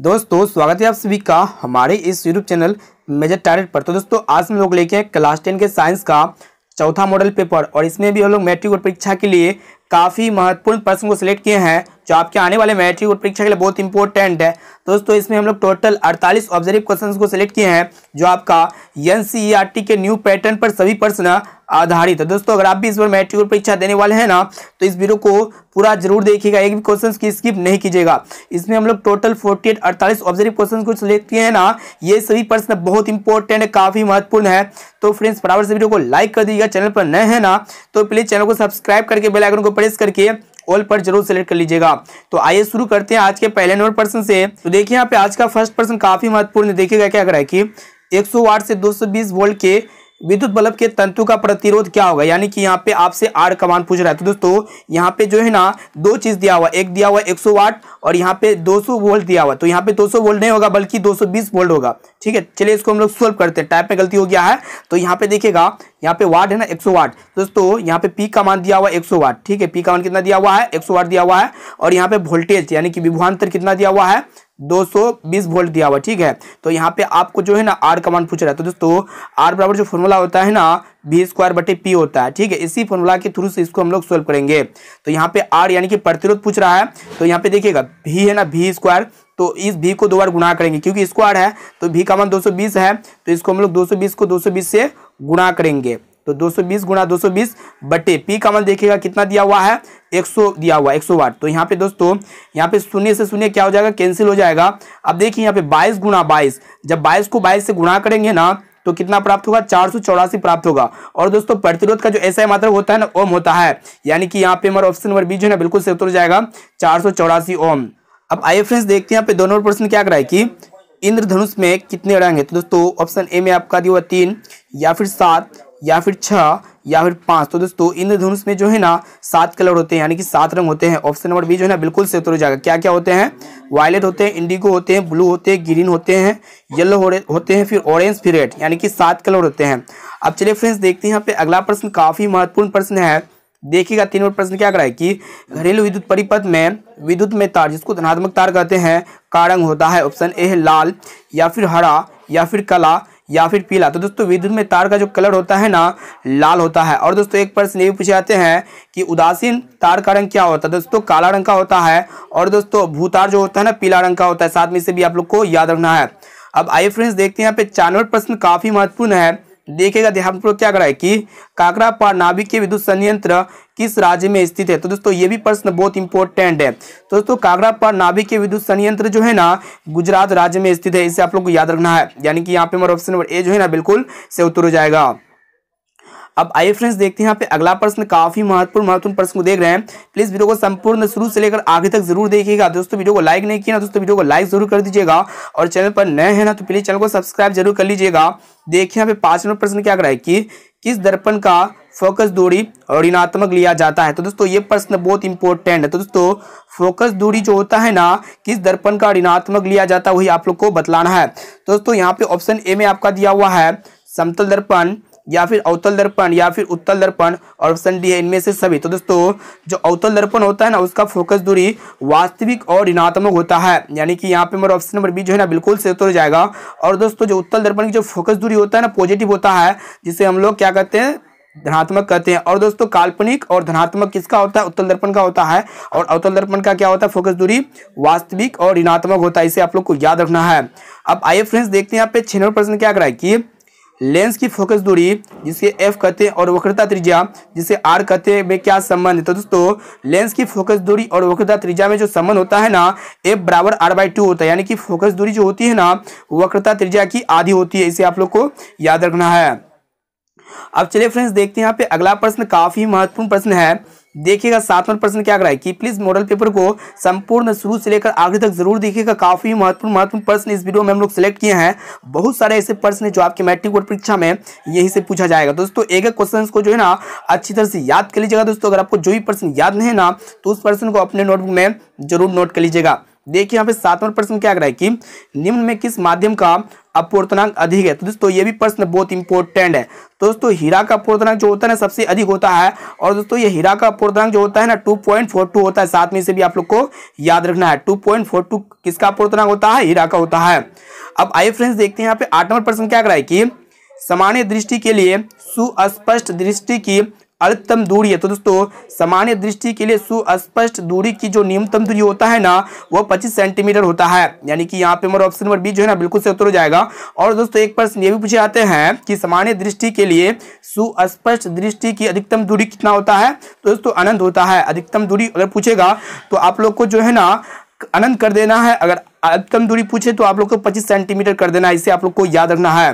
दोस्तों स्वागत है आप सभी का हमारे इस यूट्यूब चैनल मेजर टारगेट पर तो दोस्तों आज हम लोग लेके हैं क्लास टेन के साइंस का चौथा मॉडल पेपर और इसमें भी हम लोग मैट्रिक और परीक्षा के लिए काफ़ी महत्वपूर्ण प्रश्न को सिलेक्ट किए हैं जो आपके आने वाले मैट्रिक और परीक्षा के लिए बहुत इंपॉर्टेंट है दोस्तों इसमें हम लोग टोटल 48 ऑब्जर्व क्वेश्चंस को सिलेक्ट किए हैं जो आपका एन e के न्यू पैटर्न पर सभी प्रश्न आधारित है दोस्तों अगर आप भी इस बार मैट्रिक परीक्षा देने वाले हैं ना तो इस वीडियो को पूरा जरूर देखिएगा एक भी क्वेश्चन की स्किप नहीं कीजिएगा इसमें हम लोग टोटल फोर्टी एट अड़तालीस ऑब्जेक्टिव क्वेश्चन को सिलेक्ट किए हैं ना ये सभी प्रश्न बहुत इंपॉर्टेंट है काफ़ी महत्वपूर्ण है तो फ्रेंड्स बराबर से वीडियो को लाइक कर दीजिएगा चैनल पर नए है ना तो प्लीज़ चैनल को सब्सक्राइब करके बेलाइकन को प्रेस करके ऑल पर जरूर सेलेक्ट कर लीजिएगा तो आइए शुरू करते हैं आज के पहले नंबर प्रश्न से तो देखिए यहाँ पे आज का फर्स्ट पर्सन काफ़ी महत्वपूर्ण है देखिएगा क्या करा है कि 108 से 220 वोल्ट के विद्युत बल्ब के तंतु का प्रतिरोध क्या होगा यानी कि यहाँ पे आपसे आर कमान पूछ रहा है तो दोस्तों यहाँ पे जो है ना दो चीज दिया हुआ एक दिया हुआ 100 वाट और यहाँ पे 200 वोल्ट दिया हुआ तो यहाँ पे 200 वोल्ट नहीं होगा बल्कि 220 वोल्ट होगा ठीक है चलिए इसको हम लोग सोल्व करते हैं टाइप में गलती हो गया है तो यहाँ पे देखिएगा यहाँ पे वाट है ना सौ वाट तो दोस्तों यहाँ पे पी का मान दिया हुआ सौ वाट ठीक है पी का मान कितना दिया हुआ है सौ वाट दिया हुआ है और यहाँ पे वोल्टेज यानी कि विभवान्तर कितना दिया हुआ है 220 वोल्ट दिया हुआ ठीक है तो यहाँ पे आपको जो है ना आर कमांड पूछ रहा है तो दोस्तों आर बराबर जो फॉर्मूला होता है ना बी स्क्वायर बटे पी होता है ठीक है इसी फॉर्मूला के थ्रू से इसको हम लोग सोल्व करेंगे तो यहाँ पे आर यानी कि प्रतिरोध पूछ रहा है तो यहाँ पे देखिएगा भी है ना भी स्क्वायर तो इस भी को दो बार गुणा करेंगे क्योंकि स्क्वायर है तो भी का मान 220 है तो इसको हम लोग दो को दो से गुणा करेंगे तो 220 गुणा दो बटे पी का मान देखिएगा कितना दिया हुआ है 100 दिया हुआ एक 100 वाट तो यहाँ पे दोस्तों यहाँ पे शून्य से शून्य क्या हो जाएगा कैंसिल हो जाएगा अब देखिए यहाँ पे 22 गुणा बाईस जब 22 को 22 से गुणा करेंगे ना तो कितना प्राप्त होगा चार प्राप्त होगा और दोस्तों प्रतिरोध का जो ऐसा मात्र होता है ना ओम होता है यानी कि यहाँ पे हमारा ऑप्शन नंबर बी जो है ना बिल्कुल से हो जाएगा चार ओम अब आइए फ्रेंड्स देखते हैं यहाँ पे दोनों प्रश्न क्या कराए कि इंद्रधनुष में कितने रंग है तो दोस्तों ऑप्शन ए में आपका दिया हुआ तीन या फिर सात या फिर छः या फिर पाँच तो दोस्तों इंद्रधनुष में जो है ना सात कलर होते हैं यानी कि सात रंग होते हैं ऑप्शन नंबर बी जो है ना बिल्कुल से उतर जाएगा क्या क्या होते हैं वायलेट होते हैं इंडिगो होते हैं ब्लू होते हैं ग्रीन होते हैं येलो होते हैं फिर ऑरेंज फिर रेड यानी कि सात कलर होते हैं अब चलिए फ्रेंड्स देखते हैं यहाँ पे अगला प्रश्न काफ़ी महत्वपूर्ण प्रश्न है देखिएगा तीन नंबर प्रश्न क्या करा है कि घरेलू विद्युत परिपथ में विद्युत में तार जिसको धनात्मक तार कहते हैं का रंग होता है ऑप्शन ए है लाल या फिर हरा या फिर कला या फिर पीला तो दोस्तों विद्युत में तार का जो कलर होता है ना लाल होता है और दोस्तों एक प्रश्न ये भी पूछे जाते हैं कि उदासीन तार का रंग क्या होता है दोस्तों काला रंग का होता है और दोस्तों भूतार जो होता है ना पीला रंग का होता है साथ में इसे भी आप लोग को याद रखना है अब आइए फ्रेंड्स देखते हैं यहाँ पे चानवर प्रश्न काफ़ी महत्वपूर्ण है देखेगा ध्यान पूर्वक क्या करा है कि काकरापाड़ नाभिकीय विद्युत संयंत्र किस राज्य में स्थित है तो दोस्तों ये भी प्रश्न बहुत इंपॉर्टेंट है तो दोस्तों पार नाभिकीय विद्युत संयंत्र जो है ना गुजरात राज्य में स्थित है इसे आप लोग को याद रखना है यानी कि यहाँ पे हमारा ऑप्शन नंबर ए जो है ना बिल्कुल से उत्तर हो जाएगा अब आइए फ्रेंड्स देखते हैं यहाँ पे अगला प्रश्न काफी महत्वपूर्ण महत्वपूर्ण प्रश्न को देख रहे हैं प्लीज वीडियो को संपूर्ण शुरू से लेकर आगे तक जरूर देखिएगा दोस्तों वीडियो को लाइक नहीं किया ना दोस्तों वीडियो को लाइक जरूर कर दीजिएगा और चैनल पर नए हैं ना तो प्लीज चैनल को सब्सक्राइब जरूर कर लीजिएगा देखिए यहाँ पे पांच नंबर प्रश्न क्या कर रहा है कि किस दर्पण का फोकस दूरी ऋणात्मक लिया जाता है तो दोस्तों ये प्रश्न बहुत इंपॉर्टेंट है तो दोस्तों फोकस दूरी जो होता है ना किस दर्पण का ऋणात्मक लिया जाता है वही आप लोग को बतलाना है तो दोस्तों यहाँ पे ऑप्शन ए में आपका दिया हुआ है समतल दर्पण या फिर अवतल दर्पण या फिर उत्तल दर्पण और ऑप्शन डी है इनमें से सभी तो दोस्तों जो अवतल दर्पण होता है ना उसका फोकस दूरी वास्तविक और ऋणात्मक होता है यानी कि यहाँ पे हमारा ऑप्शन नंबर बी जो है ना बिल्कुल से उत्तर हो जाएगा और दोस्तों जो उत्तल दर्पण की जो फोकस दूरी होता है ना पॉजिटिव होता है जिसे हम लोग क्या कहते हैं धनात्मक कहते हैं और दोस्तों काल्पनिक और धनात्मक किसका होता है उत्तल दर्पण का होता है और अवतल दर्पण का क्या होता है फोकस दूरी वास्तविक और ऋणात्मक होता है इसे आप लोग को याद रखना है अब आइए फ्रेंड्स देखते हैं यहाँ पे नंबर प्रश्न क्या कराए कि लेंस की फोकस दूरी जिसे एफ कहते हैं और वक्रता त्रिज्या जिसे आर कहते हैं में क्या संबंध है तो दोस्तों लेंस की फोकस दूरी और वक्रता त्रिज्या में जो संबंध होता है ना एफ बराबर आर बाई टू होता है यानी कि फोकस दूरी जो होती है ना वक्रता त्रिज्या की आधी होती है इसे आप लोग को याद रखना है अब चलिए फ्रेंड्स देखते हैं यहाँ पे अगला प्रश्न काफी महत्वपूर्ण प्रश्न है देखिएगा सातवन प्रश्न क्या कराए कि प्लीज मॉडल पेपर को संपूर्ण शुरू से लेकर आखिर तक जरूर देखिएगा काफी महत्वपूर्ण महत्वपूर्ण प्रश्न इस वीडियो में हम लोग सिलेक्ट किए हैं बहुत सारे ऐसे प्रश्न जो आपके मैट्रिक बोर्ड परीक्षा में यही से पूछा जाएगा दोस्तों एक एक क्वेश्चन को जो है ना अच्छी तरह से याद कर लीजिएगा दोस्तों अगर आपको जो भी प्रश्न याद नहीं है ना तो उस प्रश्न को अपने नोटबुक में जरूर नोट कर लीजिएगा देखिए यहाँ पे सातवां प्रश्न क्या कराए कि निम्न में किस माध्यम का अपूर्तनांक अधिक है तो दोस्तों ये भी प्रश्न बहुत इंपॉर्टेंट है तो दोस्तों हीरा का अपूर्तनांक जो होता है ना सबसे अधिक होता है और दोस्तों ये हीरा का अपूर्तनांक जो होता है ना टू पॉइंट फोर टू होता है साथ में से भी आप लोग को याद रखना है टू पॉइंट फोर टू किसका अपूर्तनांक होता है हीरा का होता है अब आइए फ्रेंड्स देखते हैं यहाँ पे आठ नंबर प्रश्न क्या कराए कि सामान्य दृष्टि के लिए सुस्पष्ट दृष्टि की अल्पतम दूरी है तो दोस्तों सामान्य दृष्टि के लिए सुस्पष्ट दूरी की जो न्यूनतम दूरी होता है ना वो पच्चीस सेंटीमीटर होता है यानी कि यहाँ पे हमारा ऑप्शन नंबर बी जो है ना बिल्कुल से उत्तर हो जाएगा और दोस्तों एक प्रश्न ये भी पूछे आते हैं कि सामान्य दृष्टि के लिए सुस्पष्ट दृष्टि की अधिकतम दूरी कितना होता है तो दोस्तों अनंत होता है अधिकतम दूरी अगर पूछेगा तो आप लोग को जो है ना अनंत कर देना है अगर अधिकतम दूरी पूछे तो आप लोग को पच्चीस सेंटीमीटर कर देना है इसे आप लोग को याद रखना है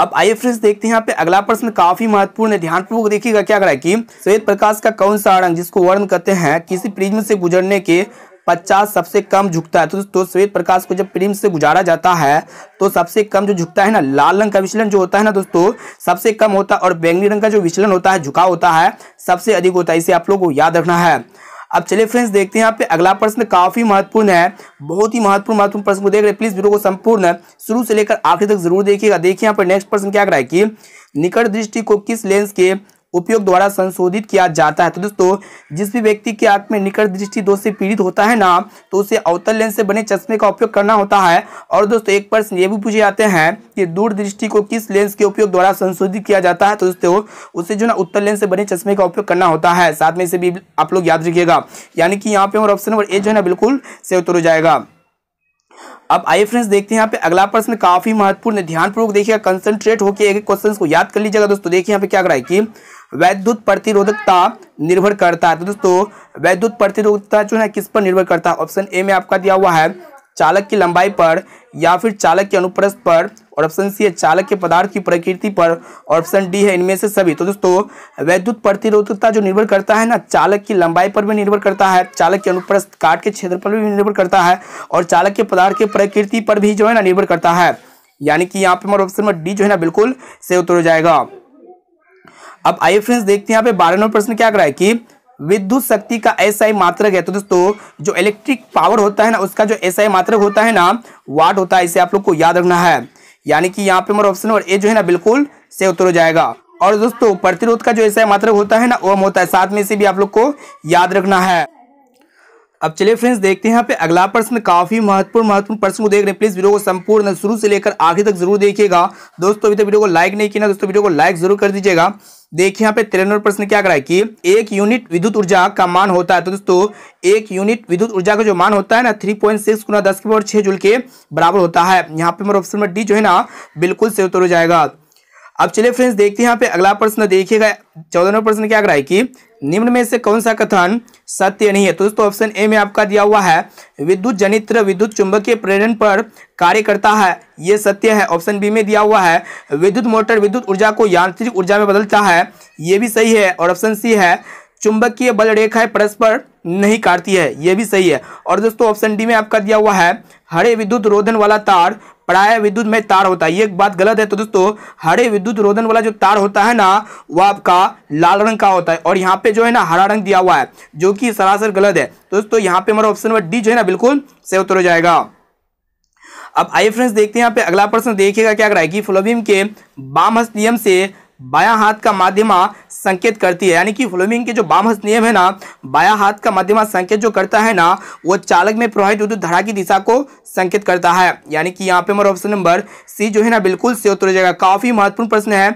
अब आइए फ्रेंड्स देखते हैं यहाँ पे अगला प्रश्न काफी महत्वपूर्ण है ध्यानपूर्वक देखिएगा क्या करा कि श्वेत प्रकाश का कौन सा रंग जिसको वर्ण कहते हैं किसी प्रिज्म से गुजरने के पचास सबसे कम झुकता है तो, दोस्तों श्वेत प्रकाश को जब प्रिज्म से गुजारा जाता है तो सबसे कम जो झुकता है ना लाल रंग का विचलन जो होता है ना दोस्तों सबसे कम होता है और बैंगनी रंग का जो विचलन होता है झुकाव होता है सबसे अधिक होता है इसे आप लोग को याद रखना है अब चलिए फ्रेंड्स देखते हैं यहाँ पे अगला प्रश्न काफी महत्वपूर्ण है बहुत ही महत्वपूर्ण महत्वपूर्ण प्रश्न को देख रहे हैं प्लीज वीडियो को संपूर्ण शुरू से लेकर आखिर तक जरूर देखिएगा देखिए यहाँ पर नेक्स्ट प्रश्न क्या कराए कि निकट दृष्टि को किस लेंस के उपयोग द्वारा संशोधित किया जाता है तो दोस्तों जिस भी व्यक्ति के आंख में निकट दृष्टि दोष से पीड़ित होता है ना तो उसे अवतल लेंस से बने चश्मे का उपयोग करना होता है और दोस्तों एक प्रश्न ये भी पूछे जाते हैं कि दूर दृष्टि को किस लेंस के उपयोग द्वारा संशोधित किया जाता है तो दोस्तों उसे जो ना उत्तर लेंस से बने चश्मे का उपयोग करना होता है साथ में इसे भी आप लोग याद रखिएगा यानी कि यहाँ पे हमारा ऑप्शन नंबर ए जो है ना बिल्कुल से उतर हो जाएगा अब आइए फ्रेंड्स देखते हैं यहाँ पे अगला प्रश्न काफी महत्वपूर्ण है ध्यानपूर्वक देखिएगा कंसंट्रेट होकर एक एक क्वेश्चन को याद कर लीजिएगा दोस्तों देखिए यहाँ पे क्या करा है कि वैद्युत प्रतिरोधकता निर्भर करता है तो दोस्तों वैद्युत प्रतिरोधकता जो है किस पर निर्भर करता है ऑप्शन ए में आपका दिया हुआ है चालक की लंबाई पर या फिर चालक के अनुप्रस्थ पर और ऑप्शन सी है चालक के पदार्थ की प्रकृति पर और ऑप्शन डी है इनमें से सभी तो दोस्तों वैद्युत प्रतिरोधकता जो निर्भर करता है ना चालक की लंबाई पर भी निर्भर करता है चालक के अनुप्रस्थ काट के क्षेत्र पर भी निर्भर करता है और चालक के पदार्थ की प्रकृति पर भी जो है ना निर्भर करता है यानी कि यहाँ पे हमारे ऑप्शन नंबर डी जो है ना बिल्कुल से उत्तर हो जाएगा अब आइए फ्रेंड्स देखते हैं यहाँ पे नंबर प्रश्न क्या कर रहा है कि विद्युत शक्ति का ऐसा ही मात्रक है तो दोस्तों जो इलेक्ट्रिक पावर होता है ना उसका जो ही मात्रक होता है ना वाट होता है इसे आप लोग को याद रखना है यानी कि यहाँ पे हमारा ऑप्शन नंबर ए जो है ना बिल्कुल से उतर हो जाएगा और दोस्तों प्रतिरोध का जो ऐसा मात्रक होता है ना ओम होता है साथ में इसे भी आप लोग को याद रखना है अब चलिए फ्रेंड्स देखते हैं यहाँ पे अगला प्रश्न काफी महत्वपूर्ण महत्वपूर्ण प्रश्न को देख रहे हैं प्लीज वीडियो को संपूर्ण शुरू से लेकर आखिर तक जरूर देखिएगा दोस्तों अभी तक वीडियो को लाइक नहीं किया दोस्तों वीडियो को लाइक जरूर कर दीजिएगा देखिए यहाँ पे तिरानवे प्रश्न क्या है कि एक यूनिट विद्युत ऊर्जा का मान होता है तो दोस्तों एक यूनिट विद्युत ऊर्जा का जो मान होता है ना थ्री पॉइंट सिक्स गुना दस के पावर छह जुल के बराबर होता है यहाँ पे हमारा ऑप्शन नंबर डी जो है ना बिल्कुल से उतर हो जाएगा अब चलिए फ्रेंड्स देखते हैं यहाँ पे अगला प्रश्न देखिएगा नंबर प्रश्न क्या है कि निम्न में से कौन सा कथन सत्य नहीं है तो दोस्तों ऑप्शन ए में आपका दिया हुआ है विद्युत जनित्र विद्युत चुंबकीय प्रेरण पर कार्य करता है ये सत्य है ऑप्शन बी में दिया हुआ है विद्युत मोटर विद्युत ऊर्जा को यांत्रिक ऊर्जा में बदलता है ये भी सही है और ऑप्शन सी है चुंबकीय बल रेखाएं परस्पर नहीं काटती है यह भी सही है और दोस्तों ऑप्शन डी में आपका दिया हुआ है हरे विद्युत रोधन वाला तार प्राय विद्युत में तार होता है ये एक बात गलत है तो दोस्तों हरे विद्युत रोधन वाला जो तार होता है ना वो आपका लाल रंग का होता है और यहाँ पे जो है ना हरा रंग दिया हुआ है जो कि सरासर गलत है तो दोस्तों यहाँ पे हमारा ऑप्शन नंबर डी जो है ना बिल्कुल सही उत्तर हो जाएगा अब आइए फ्रेंड्स देखते हैं यहाँ पे अगला प्रश्न देखिएगा क्या कर रहा है कि फ्लोबियम के बाम नियम से बाया हाथ का माध्यमा संकेत करती है यानी कि फ्लोमिंग के जो बामहस नियम है ना बाया हाथ का माध्यमा संकेत जो करता है ना वो चालक में प्रवाहित विद्युत धारा की दिशा को संकेत करता है यानी कि यहाँ पे हमारा ऑप्शन नंबर सी जो है ना बिल्कुल से उत्तर हो जाएगा काफी महत्वपूर्ण प्रश्न है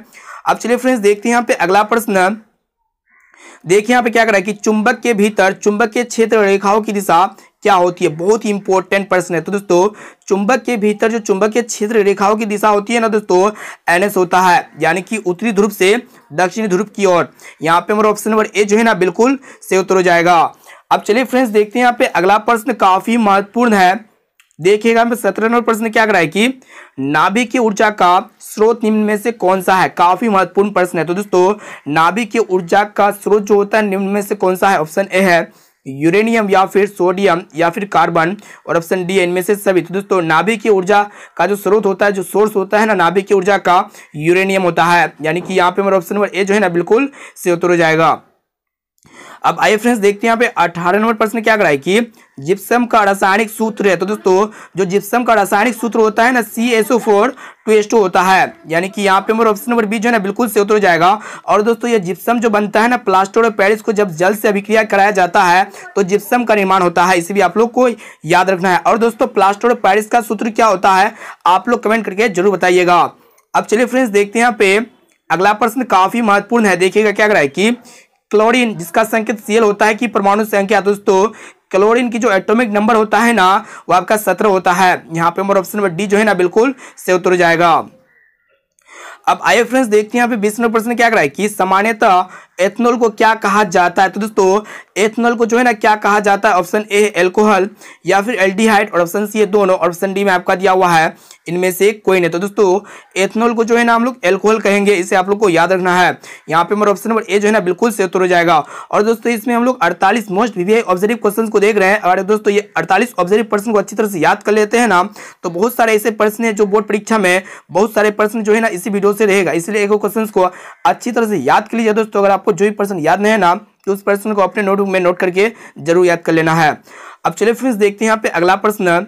अब चलिए फ्रेंड्स देखते हैं यहाँ पे अगला प्रश्न देखिए यहाँ पे क्या करा कि चुंबक के भीतर चुंबक के क्षेत्र रेखाओं की दिशा क्या होती है बहुत ही इंपॉर्टेंट प्रश्न है तो दोस्तों चुंबक के भीतर जो चुंबकीय क्षेत्र रेखाओं की दिशा होती है ना दोस्तों एनएस होता है यानी कि उत्तरी ध्रुव से दक्षिणी ध्रुव की ओर यहाँ पे हमारा ऑप्शन नंबर ए जो है ना बिल्कुल से उत्तर हो जाएगा अब चलिए फ्रेंड्स देखते हैं यहाँ पे अगला प्रश्न काफी महत्वपूर्ण है देखिएगा हमें सत्रह नंबर प्रश्न क्या कराए कि नाभिक की ऊर्जा का स्रोत निम्न में से कौन सा है काफी महत्वपूर्ण प्रश्न है तो दोस्तों नाभिक की ऊर्जा का स्रोत जो होता है निम्न में से कौन सा है ऑप्शन ए है यूरेनियम या फिर सोडियम या फिर कार्बन और ऑप्शन डी इनमें से सभी तो दोस्तों की ऊर्जा का जो स्रोत होता है जो सोर्स होता है ना की ऊर्जा का यूरेनियम होता है यानी कि यहाँ पे हमारा ऑप्शन नंबर ए जो है ना बिल्कुल से उतर जाएगा अब आइए फ्रेंड्स देखते हैं यहाँ पे अठारह नंबर प्रश्न क्या कराए कि जिप्सम का रासायनिक सूत्र है तो दोस्तों जो जिप्सम का रासायनिक सूत्र होता है ना C S O four two होता है यानी कि यहाँ पे हमारा ऑप्शन नंबर बी जो है ना बिल्कुल से उतर जाएगा और दोस्तों ये जिप्सम जो बनता है ना प्लास्टर और पेरिस को जब जल से अभिक्रिया कराया जाता है तो जिप्सम का निर्माण होता है इसे भी आप लोग को याद रखना है और दोस्तों प्लास्टर और पेरिस का सूत्र क्या होता है आप लोग कमेंट करके जरूर बताइएगा अब चलिए फ्रेंड्स देखते हैं यहाँ पे अगला प्रश्न काफी महत्वपूर्ण है देखिएगा क्या कराए है कि क्लोरीन जिसका संकेत सीएल होता है कि परमाणु संख्या तो दोस्तों क्लोरीन की जो एटॉमिक नंबर होता है ना वो आपका सत्रह होता है यहाँ पे हमारा ऑप्शन नंबर डी जो है ना बिल्कुल से उतर तो जाएगा अब आइए फ्रेंड्स देखते हैं यहाँ पे बीस नंबर प्रश्न क्या कराए कि सामान्यतः एथनॉल को क्या कहा जाता है तो दोस्तों एथनॉल को जो है ना क्या कहा जाता है ऑप्शन ए एल्कोहल या फिर एल्डिहाइड और ऑप्शन सी ये दोनों ऑप्शन डी में आपका दिया हुआ है इनमें से कोई नहीं तो दोस्तों एथनॉल को जो है ना हम लोग एल्कोहल कहेंगे इसे आप लोग को याद रखना है यहाँ पे हमारा ऑप्शन नंबर ए जो है ना बिल्कुल से हो जाएगा और दोस्तों इसमें हम लोग अड़तालीस मोस्ट वीवीआई ऑब्जर्व क्वेश्चन को देख रहे हैं और दोस्तों ये अड़तालीस ऑब्जर्व पर्सन को अच्छी तरह से याद कर लेते हैं ना तो बहुत सारे ऐसे प्रश्न है जो बोर्ड परीक्षा में बहुत सारे प्रश्न जो है ना इसी वीडियो जीरो से रहेगा इसलिए एक क्वेश्चन को अच्छी तरह से याद कर लीजिए दोस्तों अगर आपको जो भी प्रश्न याद नहीं है ना तो उस प्रश्न को अपने नोटबुक में नोट करके जरूर याद कर लेना है अब चलिए फ्रेंड्स देखते हैं यहाँ पे अगला प्रश्न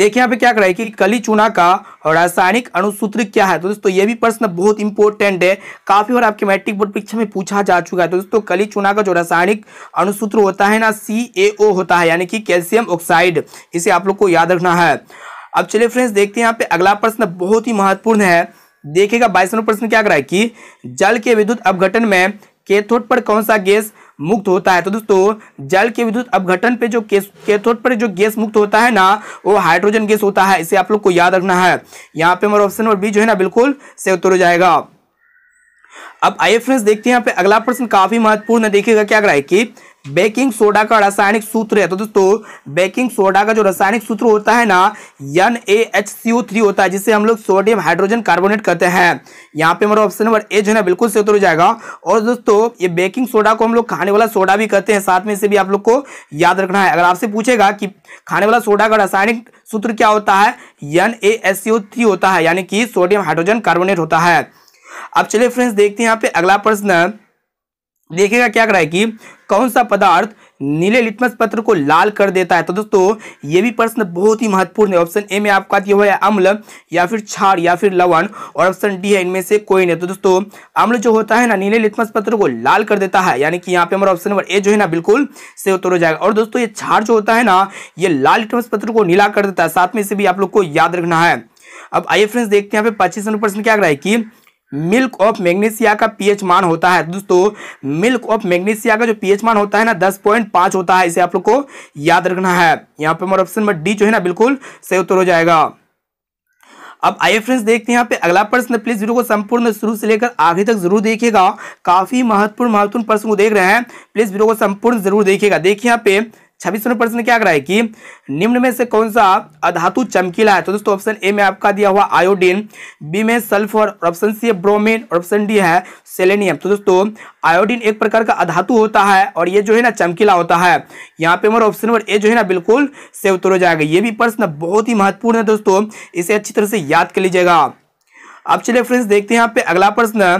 देखिए यहाँ पे क्या है कि कली चूना का रासायनिक अणुसूत्र क्या है तो दोस्तों ये भी प्रश्न बहुत इंपॉर्टेंट है काफी बार आपके मैट्रिक बोर्ड परीक्षा में पूछा जा चुका है तो दोस्तों कली चूना का जो रासायनिक अणुसूत्र होता है ना सी होता है यानी कि कैल्शियम ऑक्साइड इसे आप लोग को याद रखना है अब चलिए फ्रेंड्स देखते हैं यहाँ पे अगला प्रश्न बहुत ही महत्वपूर्ण है देखिएगा बाईस नंबर प्रश्न क्या कर रहा है कि जल के विद्युत अपघटन में केथोट पर कौन सा गैस मुक्त होता है तो दोस्तों जल के विद्युत अपघटन पे जो केथोट पर जो गैस मुक्त होता है ना वो हाइड्रोजन गैस होता है इसे आप लोग को याद रखना है यहाँ पे हमारा ऑप्शन नंबर बी जो है ना बिल्कुल से उत्तर हो जाएगा अब आइए फ्रेंड्स देखते हैं यहाँ पे अगला प्रश्न काफी महत्वपूर्ण है देखिएगा क्या कर रहा है कि बेकिंग सोडा का रासायनिक सूत्र है तो दोस्तों बेकिंग सोडा का जो रासायनिक सूत्र होता है ना N A H C O three होता है जिसे हम लोग सोडियम हाइड्रोजन कार्बोनेट कहते हैं यहाँ पे हमारा ऑप्शन नंबर ए जो है ना बिल्कुल से हो जाएगा और दोस्तों ये बेकिंग सोडा को हम लोग खाने वाला सोडा भी कहते हैं साथ में इसे भी आप लोग को याद रखना है अगर आपसे पूछेगा कि खाने वाला सोडा का रासायनिक सूत्र क्या होता है N A H C O three होता है यानी कि सोडियम हाइड्रोजन कार्बोनेट होता है अब चलिए फ्रेंड्स देखते हैं यहाँ पे अगला प्रश्न देखिएगा क्या करा है कि कौन सा पदार्थ नीले लिटमस पत्र को लाल कर देता है तो दोस्तों ये भी प्रश्न बहुत ही महत्वपूर्ण है ऑप्शन ए में आपका दिया हुआ है अम्ल या फिर छार या फिर लवण और ऑप्शन डी है इनमें से कोई नहीं तो दोस्तों अम्ल जो होता है ना नीले लिटमस पत्र को लाल कर देता है यानी कि यहाँ पे हमारा ऑप्शन नंबर ए जो है ना बिल्कुल से उत्तर हो जाएगा और दोस्तों ये छार जो होता है ना ये लाल लिटमस पत्र को नीला कर देता है साथ में इसे भी आप लोग को याद रखना है अब आइए फ्रेंड्स देखते हैं यहाँ पे पच्चीस नंबर प्रश्न क्या कर रहा है कि मिल्क ऑफ मैग्नीशिया का पीएच मान होता है दोस्तों मिल्क ऑफ मैग्नीशिया का जो पीएच मान होता है ना दस पॉइंट पांच होता है इसे आप लोग को याद रखना है यहाँ पे हमारा ऑप्शन नंबर डी जो है ना बिल्कुल सही उत्तर हो जाएगा अब आइए फ्रेंड्स देखते हैं यहाँ पे अगला प्रश्न प्लीज वीडियो को संपूर्ण शुरू से लेकर आगे तक जरूर देखिएगा काफी महत्वपूर्ण महत्वपूर्ण प्रश्न को देख रहे हैं प्लीज वीडियो को संपूर्ण जरूर देखिएगा देखिए यहाँ पे छब्बीस नंबर प्रश्न क्या कर रहा है कि निम्न में से कौन सा अधातु चमकीला है तो दोस्तों ऑप्शन ए में आपका दिया हुआ आयोडीन बी में सल्फर ऑप्शन सी है ब्रोमीन ऑप्शन डी है सेलेनियम तो दोस्तों आयोडीन एक प्रकार का अधातु होता है और ये जो है ना चमकीला होता है यहाँ पे हमारा ऑप्शन नंबर ए जो है ना बिल्कुल से उत्तर हो जाएगा ये भी प्रश्न बहुत ही महत्वपूर्ण है दोस्तों इसे अच्छी तरह से याद कर लीजिएगा अब चलिए फ्रेंड्स देखते हैं यहाँ पे अगला प्रश्न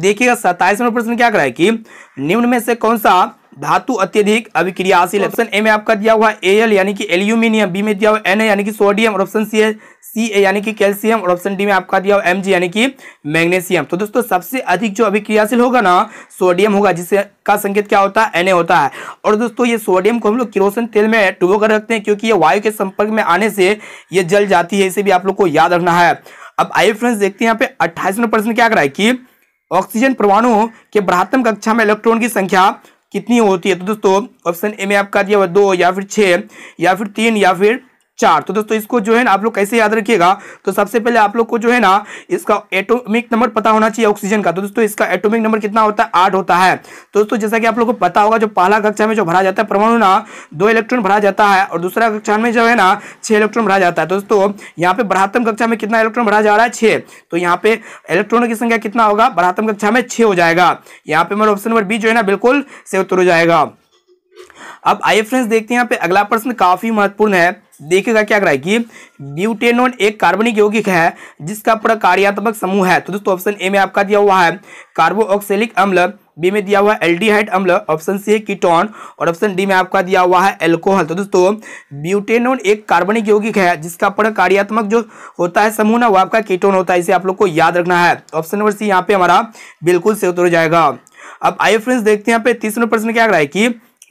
देखिएगा सत्ताईसवें प्रश्न क्या कर रहा है कि निम्न में से कौन सा धातु अत्यधिक अभिक्रियाशील ऑप्शन ए में आपका दिया हुआ ए एल यानी कि एल्यूमिनियम बी में दिया हुआ एन यानी कि सोडियम और ऑप्शन सी है सी ए यानी कि कैल्शियम और ऑप्शन डी में आपका दिया हुआ एम जी यानी कि मैग्नेशियम तो दोस्तों सबसे अधिक जो अभिक्रियाशील होगा ना सोडियम होगा जिससे का संकेत क्या होता है एन होता है और दोस्तों ये सोडियम को हम लोग किरोसन तेल में डुबो कर रखते हैं क्योंकि ये वायु के संपर्क में आने से ये जल जाती है इसे भी आप लोग को याद रखना है अब आइए फ्रेंड्स देखते हैं यहाँ पे अट्ठाईसवें प्रश्न क्या कराए कि ऑक्सीजन परमाणु के बृहत्तम कक्षा में इलेक्ट्रॉन की संख्या कितनी होती है तो दोस्तों ऑप्शन ए में आपका दिया हुआ दो या फिर छः या फिर तीन या फिर चार तो दोस्तों इसको जो है ना आप लोग कैसे याद रखिएगा तो सबसे पहले आप लोग को जो है ना इसका एटॉमिक नंबर पता होना चाहिए ऑक्सीजन का तो दोस्तों इसका एटॉमिक नंबर कितना होता है आठ होता है तो दोस्तों जैसा कि आप लोग को पता होगा जो पहला कक्षा में जो भरा जाता है परमाणु ना दो इलेक्ट्रॉन भरा जाता है और दूसरा कक्षा में जो है ना छह इलेक्ट्रॉन भरा जाता है तो दोस्तों यहाँ पे बराहत्तम कक्षा में कितना इलेक्ट्रॉन भरा जा रहा है छह तो यहाँ पे इलेक्ट्रॉनों की संख्या कितना होगा बराहत्तम कक्षा में छह हो जाएगा यहाँ पे मेरा ऑप्शन नंबर बी जो है ना बिल्कुल से उत्तर हो जाएगा अब आइए फ्रेंड्स देखते हैं यहाँ पे अगला प्रश्न काफी महत्वपूर्ण है देखिएगा क्या कराए कि ब्यूटेनोन एक कार्बनिक यौगिक है जिसका प्रकार्यात्मक समूह है तो दोस्तों ऑप्शन ए में आपका दिया हुआ है कार्बोक्सिलिक अम्ल बी में दिया हुआ है एल्डिहाइड अम्ल ऑप्शन सी है कीटोन और ऑप्शन डी में आपका दिया हुआ है एल्कोहल तो दोस्तों ब्यूटेनोन एक कार्बनिक यौगिक है जिसका पर कार्यात्मक जो होता है समूह ना वो आपका कीटोन होता है इसे आप लोग को याद रखना है ऑप्शन नंबर सी यहाँ पे हमारा बिल्कुल से उतर जाएगा अब आइए फ्रेंड्स देखते हैं यहाँ पे तीसरा प्रश्न क्या कर रहा है कि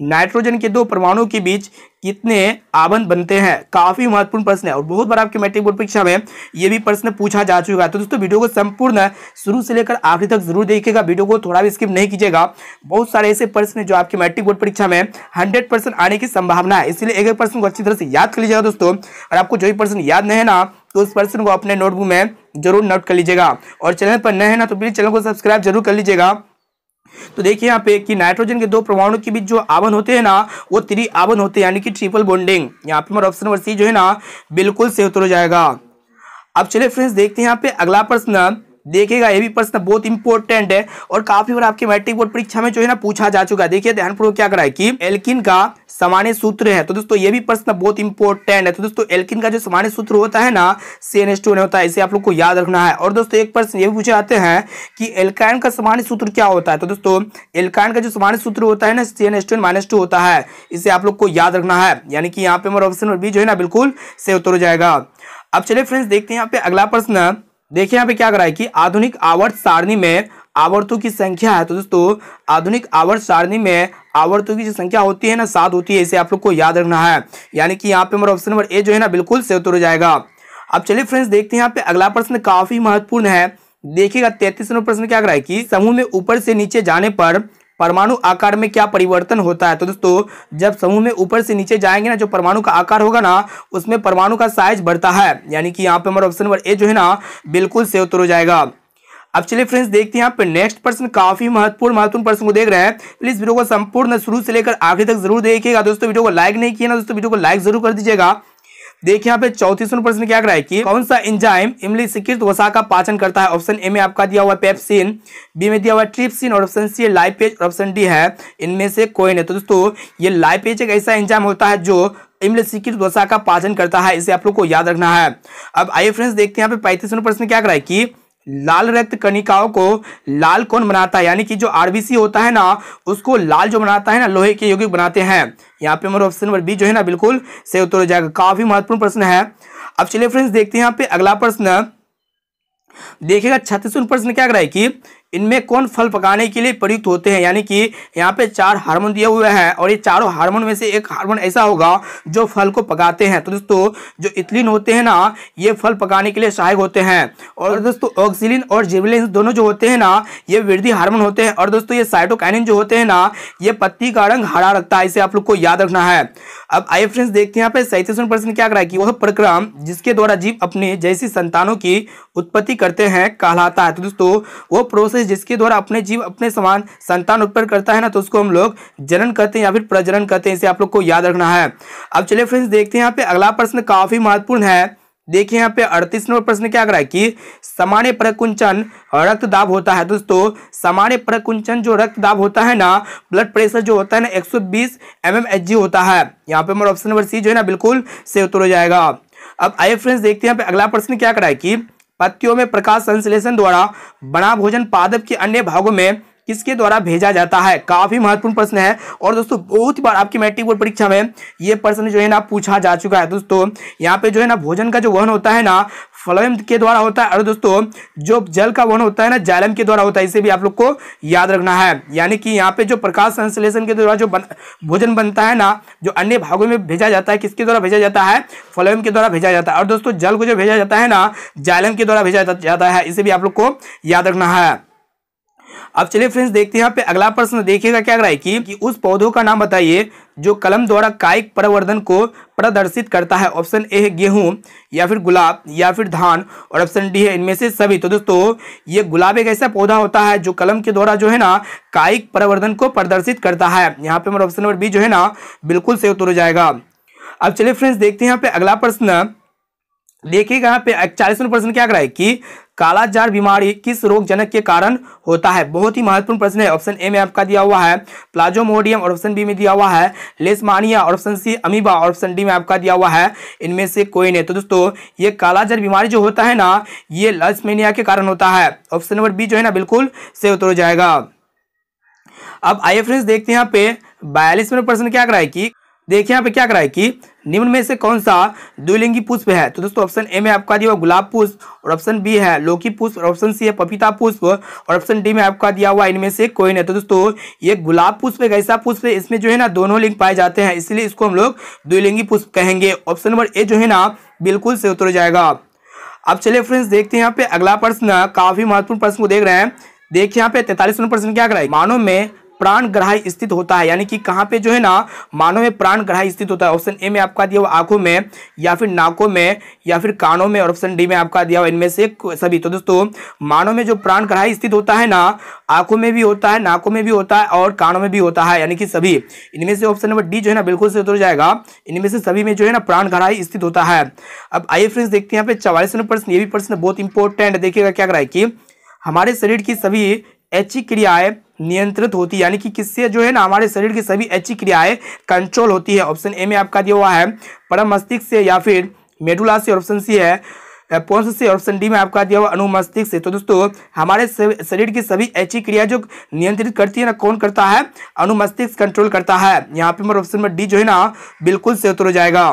नाइट्रोजन के दो परमाणु के बीच कितने आबंध बनते हैं काफी महत्वपूर्ण प्रश्न है और बहुत बार आपके मैट्रिक बोर्ड परीक्षा में ये भी प्रश्न पूछा जा चुका है तो दोस्तों वीडियो को संपूर्ण शुरू से लेकर आखिरी तक जरूर देखिएगा वीडियो को थोड़ा भी स्किप नहीं कीजिएगा बहुत सारे ऐसे प्रश्न है जो आपके मैट्रिक बोर्ड परीक्षा में हंड्रेड आने की संभावना है इसलिए एक एक प्रश्न को अच्छी तरह से याद कर लीजिएगा दोस्तों और आपको जो भी प्रश्न याद नहीं है ना तो उस प्रश्न को अपने नोटबुक में जरूर नोट कर लीजिएगा और चैनल पर नए हैं ना तो प्लीज चैनल को सब्सक्राइब जरूर कर लीजिएगा तो देखिए यहाँ पे कि नाइट्रोजन के दो परमाणु के बीच जो आवन होते हैं ना वो त्रि आवन होते हैं यानी कि ट्रिपल बॉन्डिंग यहाँ पे हमारा ऑप्शन नंबर सी जो है ना बिल्कुल सेहतर तो हो जाएगा अब चलिए फ्रेंड्स देखते हैं यहाँ पे अगला प्रश्न देखिएगा ये भी प्रश्न बहुत इंपॉर्टेंट है और काफी बार आपके मैट्रिक बोर्ड परीक्षा में जो है ना पूछा जा चुका है देखिए ध्यानपूर्वक क्या करा है कि एल्किन का सामान्य सूत्र है तो दोस्तों ये भी प्रश्न बहुत इंपॉर्टेंट है तो दोस्तों एल्किन का जो सामान्य सूत्र होता है ना सी होता है इसे आप लोग को याद रखना है और दोस्तों एक प्रश्न ये भी पूछे जाते हैं कि एल्काइन का सामान्य सूत्र क्या होता है तो दोस्तों एल्काइन का जो सामान्य सूत्र होता है ना सी एन माइनस टू होता है इसे आप लोग को याद रखना है यानी कि यहाँ पे हमारा ऑप्शन बी जो है ना बिल्कुल से उतर जाएगा अब चलिए फ्रेंड्स देखते हैं यहाँ पे अगला प्रश्न देखिए यहाँ पे क्या करा है कि आधुनिक आवर्त सारणी में आवर्तों की संख्या है तो दोस्तों आधुनिक आवर्त सारणी में आवर्तों की जो संख्या होती है ना सात होती है इसे आप लोग को याद रखना है यानी कि यहाँ पे हमारा ऑप्शन नंबर ए जो है ना बिल्कुल से उतर जाएगा अब चलिए फ्रेंड्स देखते हैं यहाँ पे अगला प्रश्न काफी महत्वपूर्ण है देखिएगा तैतीस नंबर प्रश्न क्या करा है कि समूह में ऊपर से नीचे जाने पर परमाणु आकार में क्या परिवर्तन होता है तो दोस्तों जब समूह में ऊपर से नीचे जाएंगे ना जो परमाणु का आकार होगा ना उसमें परमाणु का साइज बढ़ता है यानी कि यहाँ पे हमारा ऑप्शन नंबर ए जो है ना बिल्कुल से उतर हो जाएगा अब चलिए फ्रेंड्स देखते हैं यहाँ पे नेक्स्ट प्रश्न काफी महत्वपूर्ण महत्वपूर्ण प्रश्न को देख रहे हैं प्लीज वीडियो को संपूर्ण शुरू से लेकर आखिर तक जरूर देखिएगा दोस्तों वीडियो को लाइक नहीं किया ना दोस्तों वीडियो को लाइक जरूर कर दीजिएगा देखिए यहाँ पे चौथीस प्रश्न क्या कराए कि कौन सा इंजाइम इमली सिकृत वसा का पाचन करता है ऑप्शन ए में आपका दिया हुआ पेप्सिन बी में दिया हुआ ट्रिप्सिन और ऑप्शन सी लाइपेज और ऑप्शन डी है इनमें से कोई नहीं तो दोस्तों ये लाइपेज एक ऐसा इंजाम होता है जो इमली सिकित वसा का पाचन करता है इसे आप लोग को याद रखना है अब आइए फ्रेंड्स देखते हैं यहाँ पे पैंतीस प्रश्न क्या कराए की लाल रक्त कणिकाओं को लाल कौन बनाता है यानी कि जो आरबीसी होता है ना उसको लाल जो बनाता है ना लोहे के यौगिक बनाते हैं यहाँ पे हमारा ऑप्शन नंबर बी जो है ना बिल्कुल सही उत्तर हो जाएगा काफी महत्वपूर्ण प्रश्न है अब चलिए फ्रेंड्स देखते हैं यहाँ पे अगला प्रश्न देखिएगा छत्तीसवें प्रश्न क्या कर रहा है कि इनमें कौन फल पकाने के लिए प्रयुक्त होते हैं यानी कि यहाँ पे चार हार्मोन दिए हुए हैं और ये चारों हार्मोन में से एक हार्मोन ऐसा होगा जो फल को पकाते हैं तो दोस्तों जो इथिलीन होते हैं ना ये फल पकाने के लिए सहायक होते हैं और दोस्तों ऑक्सीलिन और जिबलिन दोनों जो होते हैं ना ये वृद्धि हार्मोन होते हैं और दोस्तों ये साइटोकाइनिन जो होते हैं ना ये पत्ती का रंग हरा रखता है इसे आप लोग को याद रखना है अब आई फ्रेंड्स देखते हैं यहाँ पे सैंतीसवें प्रश्न क्या कराए कि वह प्रक्रम जिसके द्वारा जीव अपने जैसी संतानों की उत्पत्ति करते हैं कहलाता है तो दोस्तों वो प्रोसेस से जिसके द्वारा अपने जीव अपने समान संतान उत्पन्न करता है ना तो उसको हम लोग जनन कहते हैं या फिर प्रजनन कहते हैं इसे आप लोग को याद रखना है अब चलिए फ्रेंड्स देखते हैं यहाँ पे अगला प्रश्न काफी महत्वपूर्ण है देखिए यहाँ पे अड़तीस नंबर प्रश्न क्या कर रहा है कि सामान्य प्रकुंचन रक्तदाब होता है दोस्तों सामान्य प्रकुंचन जो रक्तदाब होता है ना ब्लड प्रेशर जो होता है ना 120 एमएमएचजी होता है यहाँ पे हमारा ऑप्शन नंबर सी जो है ना बिल्कुल से उत्तर तो हो जाएगा अब आइए फ्रेंड्स देखते हैं यहाँ पे अगला प्रश्न क्या करा है कि पत्तियों में प्रकाश संश्लेषण द्वारा बना भोजन पादप के अन्य भागों में किसके द्वारा भेजा जाता है काफी महत्वपूर्ण प्रश्न है और दोस्तों बहुत बार आपकी मैट्रिक बोर्ड परीक्षा में ये प्रश्न जो है ना पूछा जा चुका है दोस्तों यहाँ पे जो है ना भोजन का जो वहन होता है ना फ्लोएम के द्वारा होता है और दोस्तों जो जल का वहन होता है ना जालम के द्वारा होता है इसे भी आप लोग को याद रखना है यानी कि यहाँ पे जो प्रकाश संश्लेषण के द्वारा जो बन, भोजन बनता है ना जो अन्य भागों में भेजा जाता है किसके द्वारा भेजा जाता है फ्लोएम के द्वारा भेजा जाता है और दोस्तों जल को जो भेजा जाता है ना जालम के द्वारा भेजा जाता है इसे भी आप लोग को याद रखना है अब चलिए फ्रेंड्स देखते हैं यहाँ पे अगला प्रश्न देखिएगा क्या रहा है कि, कि उस पौधों का नाम बताइए जो कलम द्वारा कायिक प्रवर्धन को प्रदर्शित करता है ऑप्शन ए है गेहूं या फिर गुलाब या फिर धान और ऑप्शन डी है इनमें से सभी तो दोस्तों ये गुलाब एक ऐसा पौधा होता है जो कलम के द्वारा जो है ना कायिक प्रवर्धन को प्रदर्शित करता है यहाँ पे हमारा ऑप्शन नंबर बी जो है ना बिल्कुल से उतर जाएगा अब चलिए फ्रेंड्स देखते हैं यहाँ पे अगला प्रश्न देखिएगा यहाँ पे चालीसवें प्रश्न क्या कराए कि कालाजार बीमारी किस रोग जनक के कारण होता है बहुत ही महत्वपूर्ण प्रश्न है ऑप्शन ए में आपका दिया हुआ है प्लाजोमोडियम और ऑप्शन बी में दिया हुआ है लेसमानिया और ऑप्शन सी अमीबा और ऑप्शन डी में आपका दिया हुआ है इनमें से कोई नहीं तो दोस्तों ये कालाजार बीमारी जो होता है ना ये लसमेनिया के कारण होता है ऑप्शन नंबर बी जो है ना बिल्कुल से उतर जाएगा अब आइए फ्रेंड्स देखते हैं यहाँ पे बयालीसवें प्रश्न क्या कराए कि देखिए यहाँ पे क्या कराए कि निम्न में से कौन सा द्विलिंगी पुष्प है तो दोस्तों ऑप्शन ए में आपका दिया हुआ गुलाब पुष्प और ऑप्शन बी है लोकी पुष्प और ऑप्शन सी है पपीता पुष्प और ऑप्शन डी में आपका दिया हुआ इनमें से कोई नहीं तो दोस्तों ये गुलाब पुष्प एक ऐसा पुष्प है इसमें जो है ना दोनों लिंग पाए जाते हैं इसलिए इसको हम लोग द्विलिंगी पुष्प कहेंगे ऑप्शन नंबर ए जो है ना बिल्कुल से उतर जाएगा अब चलिए फ्रेंड्स देखते हैं यहाँ पे अगला प्रश्न काफी महत्वपूर्ण प्रश्न को देख रहे हैं देखिए यहाँ पे तैतालीस प्रश्न क्या कराए मानव में प्राण ग्रह स्थित होता है यानी कि कहाँ पे जो है ना मानव में प्राण ग्राही स्थित होता है ऑप्शन ए में आपका दिया हुआ आंखों में या फिर नाकों में या फिर कानों में और ऑप्शन डी में आपका दिया हुआ इनमें से सभी तो दोस्तों मानव में जो प्राण ग्रह स्थित होता है ना आंखों में भी होता है नाकों में भी होता है और कानों में भी होता है यानी कि सभी इनमें से ऑप्शन नंबर डी जो है ना बिल्कुल से उतर जाएगा इनमें से सभी में जो है ना प्राण ग्रह स्थित होता है अब आइए फ्रेंड्स देखते हैं यहाँ पे चवालीस नंबर प्रश्न ये भी प्रश्न बहुत इंपॉर्टेंट देखिएगा क्या कराए कि हमारे शरीर की सभी ऐच्छिक क्रियाएं नियंत्रित होती है यानी कि किससे जो है ना हमारे शरीर की सभी ऐच्छिक क्रियाएं कंट्रोल होती है ऑप्शन ए में आपका दिया हुआ है परम मस्तिष्क से या फिर मेडुला से ऑप्शन सी है पोन्स से ऑप्शन डी में आपका दिया हुआ अनुमस्तिष्क से तो दोस्तों हमारे शरीर की सभी ऐच्छी क्रिया जो नियंत्रित करती है ना कौन करता है अनुमस्तिष्क कंट्रोल करता है यहाँ पे मेरे ऑप्शन नंबर डी जो है ना बिल्कुल से उतर जाएगा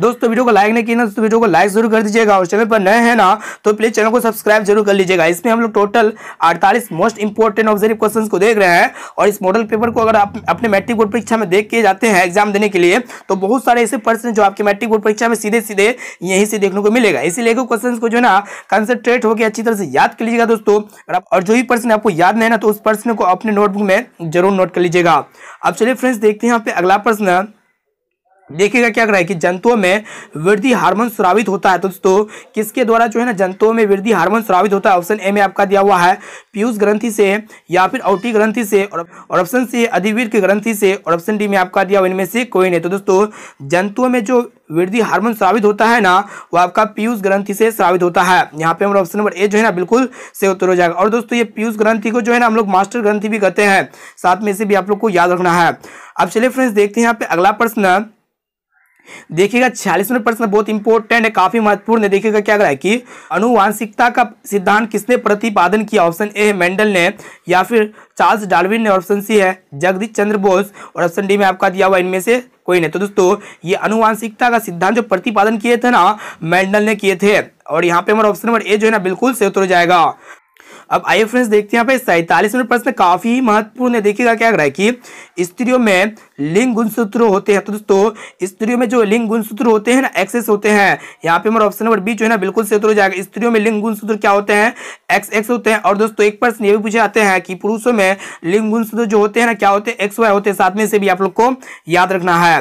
दोस्तों वीडियो को लाइक नहीं किया ना तो वीडियो को लाइक जरूर कर दीजिएगा और चैनल पर नए हैं ना तो प्लीज चैनल को सब्सक्राइब जरूर कर लीजिएगा इसमें हम लोग total 48 most important observe question को देख रहे हैं और इस मॉडल पेपर को अगर आप अपने मैट्रिक बोर्ड परीक्षा में देख के जाते हैं एग्जाम देने के लिए तो बहुत सारे ऐसे पर्सन जो आपके मैट्रिक बोर्ड परीक्षा में सीधे सीधे यहीं से देखने को मिलेगा इसीलिए क्वेश्चन को जो है ना कंसेंट्रेट होकर अच्छी तरह से याद कर लीजिएगा दोस्तों और जो भी पर्सन आपको याद नहीं ना तो उस पर्सन को अपने नोटबुक में जरूर नोट कर लीजिएगा अब चलिए फ्रेंड्स देखते हैं यहाँ पे अगला प्रश्न देखिएगा क्या करा है कि जंतुओं में वृद्धि हार्मोन स्रावित होता है दोस्तों किसके द्वारा जो है ना जंतुओं में वृद्धि हार्मोन स्रावित होता है ऑप्शन ए में आपका दिया हुआ है पीयूष ग्रंथि से या फिर औटी ग्रंथि से और ऑप्शन सी अधिवीर के ग्रंथि से और ऑप्शन डी में आपका दिया हुआ इनमें से कोई नहीं तो दोस्तों जंतुओं में जो वृद्धि हार्मोन स्रावित होता है ना वो आपका पीयूष ग्रंथि से स्रावित होता है यहाँ पे हमारा ऑप्शन नंबर ए जो है ना बिल्कुल से उत्तर हो जाएगा और दोस्तों ये पीयूष ग्रंथि को जो है ना हम लोग मास्टर ग्रंथि भी कहते हैं साथ में इसे भी आप लोग को याद रखना है अब चलिए फ्रेंड्स देखते हैं यहाँ पे अगला प्रश्न देखिएगा छियालीसवें प्रश्न बहुत इंपॉर्टेंट है काफी महत्वपूर्ण है देखिएगा क्या है कि अनुवांशिकता का सिद्धांत किसने प्रतिपादन किया ऑप्शन ए है मेंडल ने या फिर चार्ल्स डार्विन ने ऑप्शन सी है जगदीश चंद्र बोस और ऑप्शन डी में आपका दिया हुआ इनमें से कोई नहीं तो दोस्तों ये अनुवांशिकता का सिद्धांत जो प्रतिपादन किए थे ना मेंडल ने किए थे और यहाँ पे हमारा ऑप्शन नंबर ए जो है ना बिल्कुल से उतर जाएगा अब आइए फ्रेंड्स देखते हैं यहाँ पे सैतालीस नंबर प्रश्न काफी महत्वपूर्ण है देखिएगा क्या रहा है कि स्त्रियों में लिंग गुणसूत्र होते हैं तो दोस्तों स्त्रियों में जो लिंग गुणसूत्र होते हैं ना एक्सेस होते हैं यहाँ पे हमारा ऑप्शन नंबर बी जो है ना बिल्कुल से हो जाएगा स्त्रियों में लिंग गुणसूत्र क्या होते हैं एक्स एक्स होते हैं और दोस्तों एक प्रश्न ये भी पूछे जाते हैं कि पुरुषों में लिंग गुणसूत्र जो होते हैं ना क्या होते हैं एक्स वाई होते हैं साथ में से भी आप लोग को याद रखना है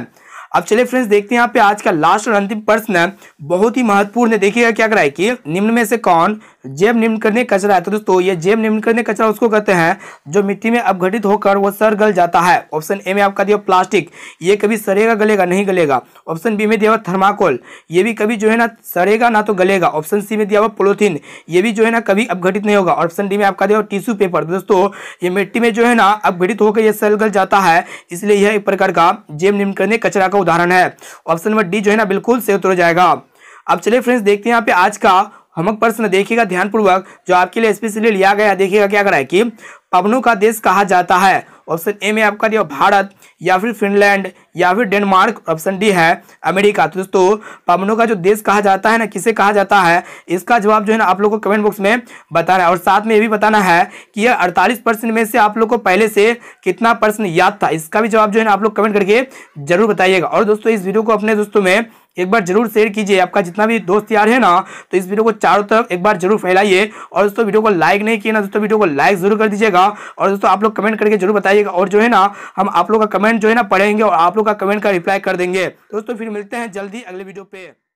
अब चलिए फ्रेंड्स देखते हैं यहाँ पे आज का लास्ट और अंतिम प्रश्न है बहुत ही महत्वपूर्ण है देखिएगा क्या कराए कि निम्न में से कौन जेब निम्न करने कचरा है तो दोस्तों ये जेब निम्न करने कचरा उसको कहते हैं जो मिट्टी में अपघटित होकर वो सर गल जाता है ऑप्शन ए में आपका दिया प्लास्टिक ये कभी सरेगा गलेगा नहीं गलेगा ऑप्शन बी में दिया हुआ थर्माकोल ये भी कभी जो है ना सरेगा ना तो गलेगा ऑप्शन सी में दिया हुआ पोलोथीन ये भी जो है ना कभी अपघटित नहीं होगा ऑप्शन डी में आपका दिया हुआ टिश्यू पेपर तो दोस्तों ये मिट्टी में जो है ना अपघटित होकर यह सर गल जाता है इसलिए यह एक प्रकार का जेब निम्न करने कचरा का उदाहरण है ऑप्शन नंबर डी जो है ना बिल्कुल सही उत्तर हो जाएगा अब चलिए फ्रेंड्स देखते हैं यहाँ पे आज का होमवर्क प्रश्न देखिएगा ध्यानपूर्वक जो आपके लिए स्पेशली लिया गया देखिएगा क्या करा है कि पवनों का देश कहा जाता है ऑप्शन ए में आपका दिया भारत या फिर फिनलैंड या फिर डेनमार्क ऑप्शन डी है अमेरिका तो दोस्तों पवनों का जो देश कहा जाता है ना किसे कहा जाता है इसका जवाब जो है ना आप लोग को कमेंट बॉक्स में बताना है और साथ में ये भी बताना है कि यह अड़तालीस परसेंट में से आप लोग को पहले से कितना परसेंट याद था इसका भी जवाब जो है ना आप लोग कमेंट करके जरूर बताइएगा और दोस्तों इस वीडियो को अपने दोस्तों में एक बार जरूर शेयर कीजिए आपका जितना भी दोस्त यार है ना तो इस वीडियो को चारों तरफ एक बार जरूर फैलाइए और दोस्तों वीडियो को लाइक नहीं किया ना दोस्तों वीडियो को लाइक जरूर कर दीजिएगा और दोस्तों आप लोग कमेंट करके जरूर बताइएगा और जो है ना हम आप लोग का कमेंट जो है ना पढ़ेंगे और आप लोग का कमेंट का रिप्लाई कर देंगे दोस्तों फिर मिलते हैं जल्दी अगले वीडियो पे